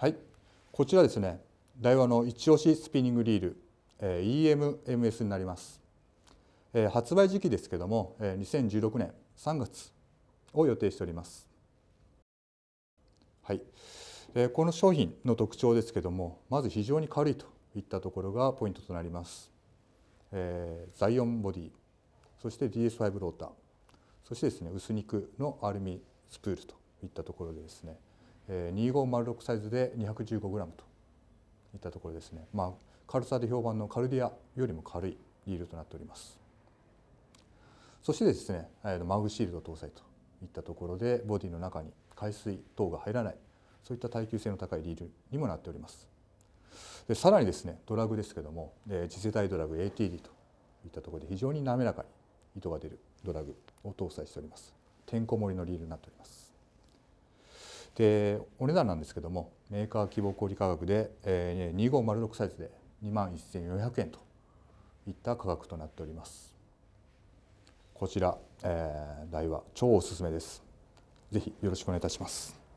はいこちらですねダイワの一押しスピニングリール、え EMMS になります、え発売時期ですけども、え2016年3月を予定しておりますはい、えー、この商品の特徴ですけどもまず非常に軽いといったところがポイントとなります、えザイオンボディそして DS5 ローターそしてですね薄肉のアルミスプールといったところでですね2506サイズで 215g といったところですね、まあ、軽さで評判のカルディアよりも軽いリールとなっておりますそしてですねマグシールド搭載といったところでボディの中に海水等が入らないそういった耐久性の高いリールにもなっておりますでさらにですねドラグですけども次世代ドラグ ATD といったところで非常に滑らかに糸が出るドラグを搭載しておりますてんこ盛りのリールになっておりますでお値段なんですけどもメーカー希望小売価格で、えー、2506サイズで2万1400円といった価格となっておりますこちら、えー、台は超おすすめですぜひよろしくお願いいたします